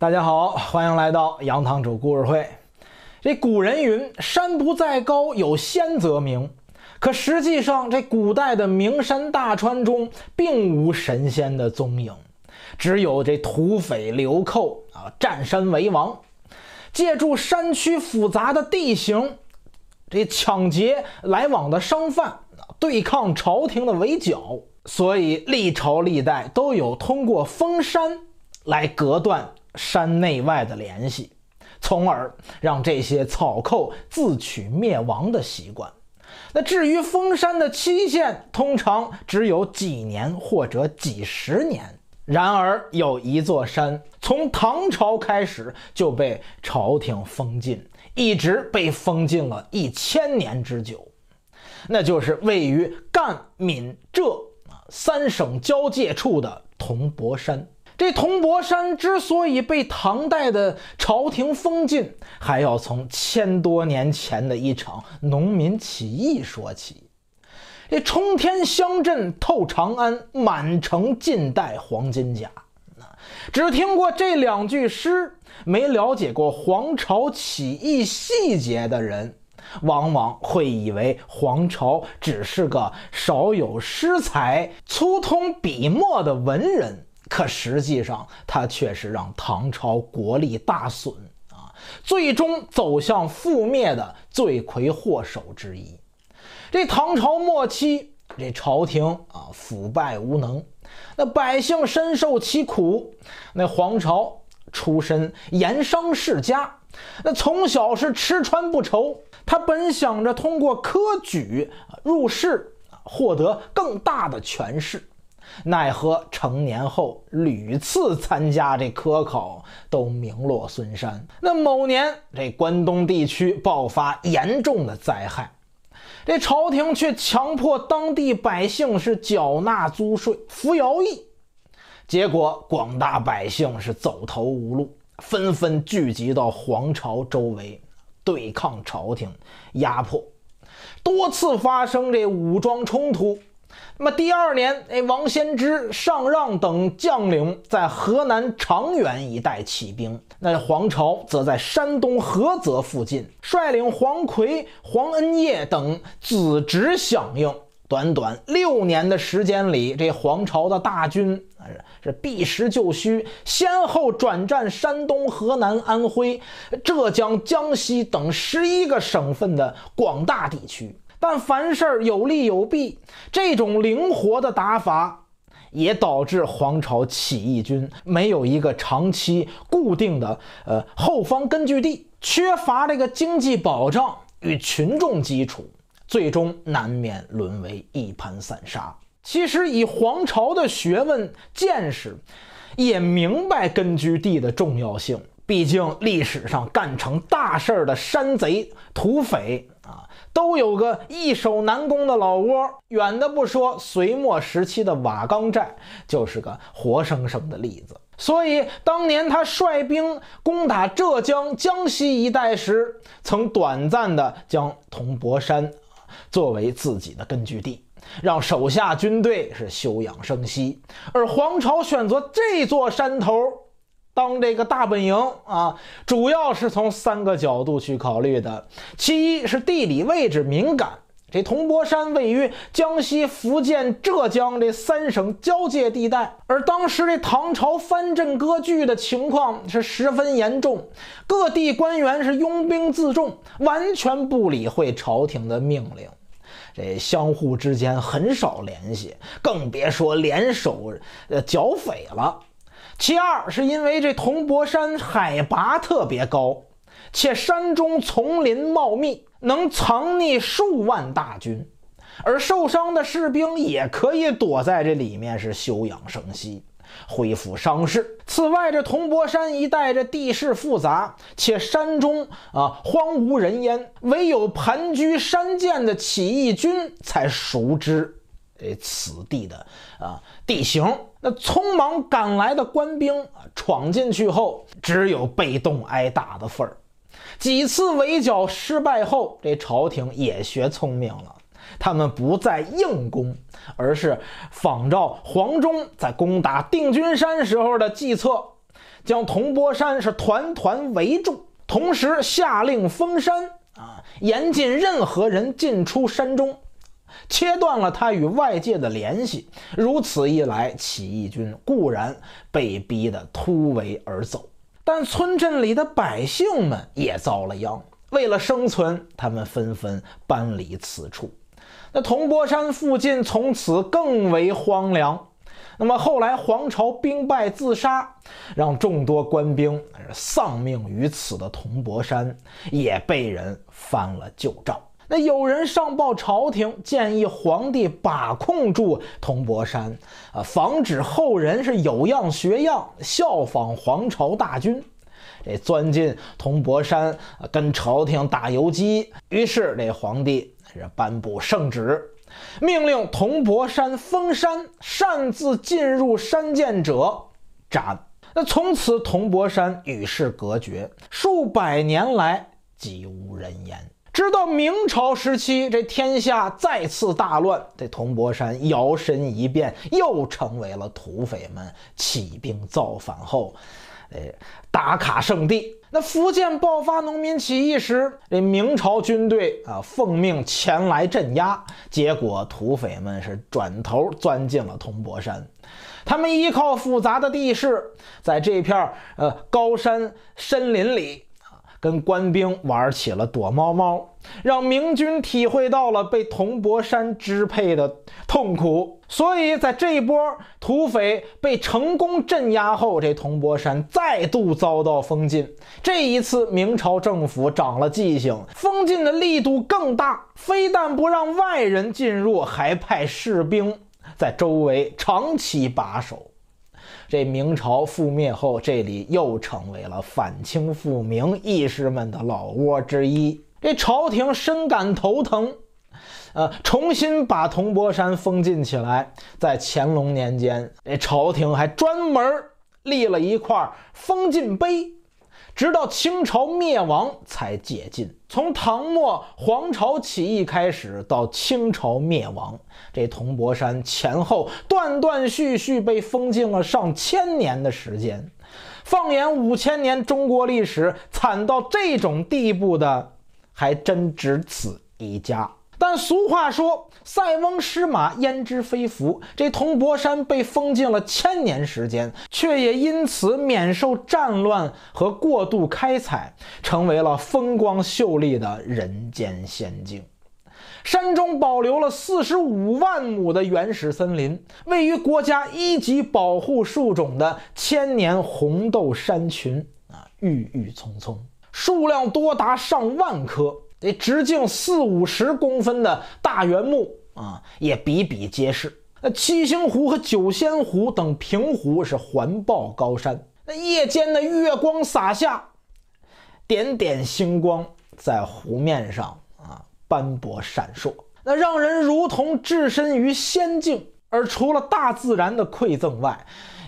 大家好，欢迎来到杨堂主故事会。这古人云：“山不在高，有仙则名。”可实际上，这古代的名山大川中，并无神仙的踪影，只有这土匪流寇啊，占山为王，借助山区复杂的地形，这抢劫来往的商贩，对抗朝廷的围剿。所以历朝历代都有通过封山来隔断。山内外的联系，从而让这些草寇自取灭亡的习惯。那至于封山的期限，通常只有几年或者几十年。然而，有一座山从唐朝开始就被朝廷封禁，一直被封禁了一千年之久，那就是位于赣闽浙三省交界处的铜钹山。这铜钵山之所以被唐代的朝廷封禁，还要从千多年前的一场农民起义说起。这冲天香阵透长安，满城尽带黄金甲。只听过这两句诗，没了解过黄巢起义细节的人，往往会以为黄巢只是个少有诗才、粗通笔墨的文人。可实际上，他却是让唐朝国力大损啊，最终走向覆灭的罪魁祸首之一。这唐朝末期，这朝廷啊腐败无能，那百姓深受其苦。那皇朝出身盐商世家，那从小是吃穿不愁，他本想着通过科举入仕，获得更大的权势。奈何成年后屡次参加这科考都名落孙山。那某年这关东地区爆发严重的灾害，这朝廷却强迫当地百姓是缴纳租税、服徭役，结果广大百姓是走投无路，纷纷聚集到皇朝周围对抗朝廷压迫，多次发生这武装冲突。那么第二年，哎，王先芝、尚让等将领在河南长垣一带起兵；那黄巢则在山东菏泽附近，率领黄奎、黄恩业等子侄响应。短短六年的时间里，这黄巢的大军是避实就虚，先后转战山东、河南、安徽、浙江、江西等十一个省份的广大地区。但凡事有利有弊，这种灵活的打法也导致皇朝起义军没有一个长期固定的呃后方根据地，缺乏这个经济保障与群众基础，最终难免沦为一盘散沙。其实以皇朝的学问见识，也明白根据地的重要性。毕竟历史上干成大事儿的山贼土匪。啊，都有个易守难攻的老窝，远的不说，隋末时期的瓦岗寨就是个活生生的例子。所以当年他率兵攻打浙江、江西一带时，曾短暂的将铜柏山作为自己的根据地，让手下军队是休养生息。而黄巢选择这座山头。当这个大本营啊，主要是从三个角度去考虑的。其一是地理位置敏感，这铜钵山位于江西、福建、浙江这三省交界地带。而当时这唐朝藩镇割据的情况是十分严重，各地官员是拥兵自重，完全不理会朝廷的命令，这相互之间很少联系，更别说联手呃剿匪了。其二是因为这铜钵山海拔特别高，且山中丛林茂密，能藏匿数万大军，而受伤的士兵也可以躲在这里面是休养生息、恢复伤势。此外，这铜钵山一带这地势复杂，且山中啊荒无人烟，唯有盘踞山涧的起义军才熟知诶此地的啊地形。那匆忙赶来的官兵闯进去后，只有被动挨打的份儿。几次围剿失败后，这朝廷也学聪明了，他们不再硬攻，而是仿照黄忠在攻打定军山时候的计策，将铜钵山是团团围住，同时下令封山啊，严禁任何人进出山中。切断了他与外界的联系，如此一来，起义军固然被逼得突围而走，但村镇里的百姓们也遭了殃。为了生存，他们纷纷搬离此处。那铜钵山附近从此更为荒凉。那么后来，皇朝兵败自杀，让众多官兵丧命于此的铜钵山，也被人翻了旧账。那有人上报朝廷，建议皇帝把控住铜博山，啊，防止后人是有样学样，效仿皇朝大军，这钻进铜博山跟朝廷打游击。于是，这皇帝是颁布圣旨，命令铜博山封山，擅自进入山涧者斩。那从此，铜博山与世隔绝，数百年来几无人烟。直到明朝时期，这天下再次大乱，这铜钵山摇身一变，又成为了土匪们起兵造反后，哎打卡圣地。那福建爆发农民起义时，这明朝军队啊奉命前来镇压，结果土匪们是转头钻进了铜钵山，他们依靠复杂的地势，在这片呃高山森林里。跟官兵玩起了躲猫猫，让明军体会到了被铜钵山支配的痛苦。所以在这一波土匪被成功镇压后，这铜钵山再度遭到封禁。这一次，明朝政府长了记性，封禁的力度更大，非但不让外人进入，还派士兵在周围长期把守。这明朝覆灭后，这里又成为了反清复明义士们的老窝之一。这朝廷深感头疼，呃，重新把铜钵山封禁起来。在乾隆年间，这朝廷还专门立了一块封禁碑。直到清朝灭亡才解禁。从唐末黄巢起义开始，到清朝灭亡，这铜钹山前后断断续续被封禁了上千年的时间。放眼五千年中国历史，惨到这种地步的，还真只此一家。但俗话说“塞翁失马，焉知非福”。这铜柏山被封禁了千年时间，却也因此免受战乱和过度开采，成为了风光秀丽的人间仙境。山中保留了四十五万亩的原始森林，位于国家一级保护树种的千年红豆杉群啊，郁郁葱葱，数量多达上万棵。这直径四五十公分的大圆木啊，也比比皆是。那七星湖和九仙湖等平湖是环抱高山，那夜间的月光洒下，点点星光在湖面上啊斑驳闪烁，那让人如同置身于仙境。而除了大自然的馈赠外，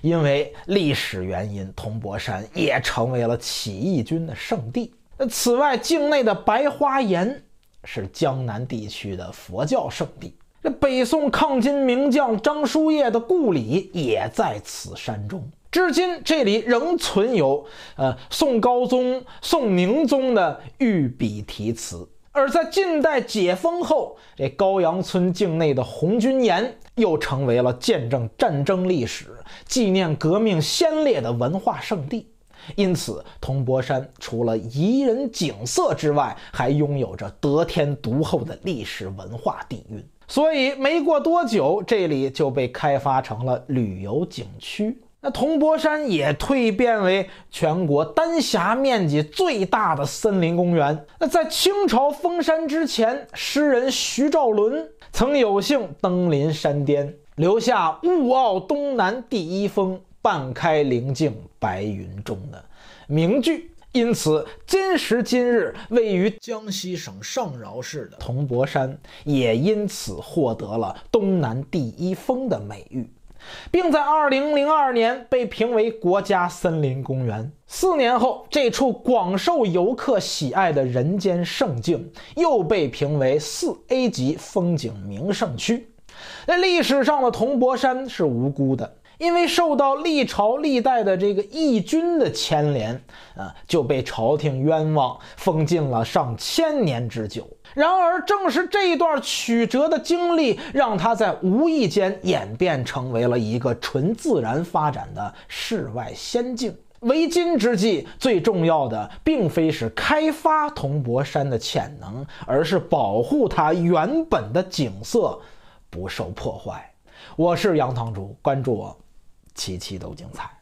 因为历史原因，铜柏山也成为了起义军的圣地。那此外，境内的白花岩是江南地区的佛教圣地。这北宋抗金名将张叔夜的故里也在此山中。至今，这里仍存有呃宋高宗、宋宁宗的御笔题词。而在近代解封后，这高阳村境内的红军岩又成为了见证战争历史、纪念革命先烈的文化圣地。因此，铜柏山除了宜人景色之外，还拥有着得天独厚的历史文化底蕴。所以，没过多久，这里就被开发成了旅游景区。那铜柏山也蜕变为全国丹霞面积最大的森林公园。那在清朝封山之前，诗人徐兆伦曾有幸登临山巅，留下“雾傲东南第一峰”。半开灵境白云中的名句，因此今时今日，位于江西省上饶市的铜钹山也因此获得了“东南第一峰”的美誉，并在2002年被评为国家森林公园。四年后，这处广受游客喜爱的人间胜境又被评为 4A 级风景名胜区。那历史上的铜钹山是无辜的。因为受到历朝历代的这个义军的牵连，啊，就被朝廷冤枉，封禁了上千年之久。然而，正是这一段曲折的经历，让他在无意间演变成为了一个纯自然发展的世外仙境。为今之计，最重要的并非是开发铜钵山的潜能，而是保护它原本的景色不受破坏。我是杨堂主，关注我。期期都精彩。